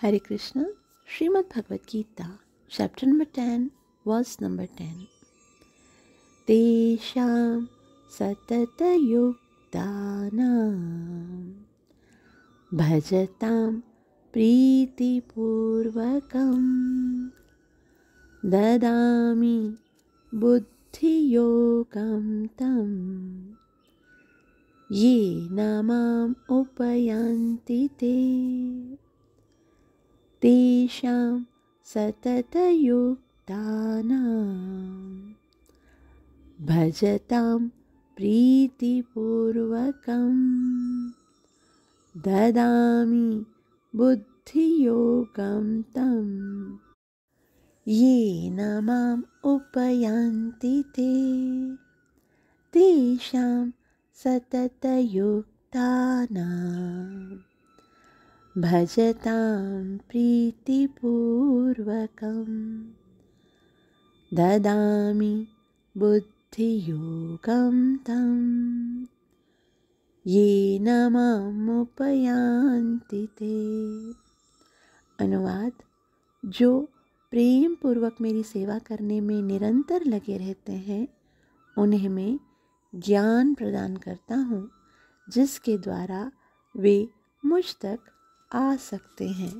Hare Krishna, Srimad Bhagavad Gita, chapter number 10, verse number 10. Tesham satatayuktanam bhajatam प्रीतिपूर्वकं ददामि बुद्धियोगं तं ये न माम् उपयान्ति ते तेषां सततयुक्तानां भजतां प्रीतिपूर्वकं ददामि बुद्धियोगं तं येन माम् उपयान्ति ते तेषां सततयुक्तानाम् भजतां प्रीतिपूर्वकं ददामि बुद्धियोगं तं येन मामुपयान्ति ते अनुवाद जो प्रेम पूर्वक मेरी सेवा करने में निरंतर लगे रहते हैं उन्हें मैं ज्ञान प्रदान करता हूँ जिसके द्वारा वे मुझ तक आ सकते हैं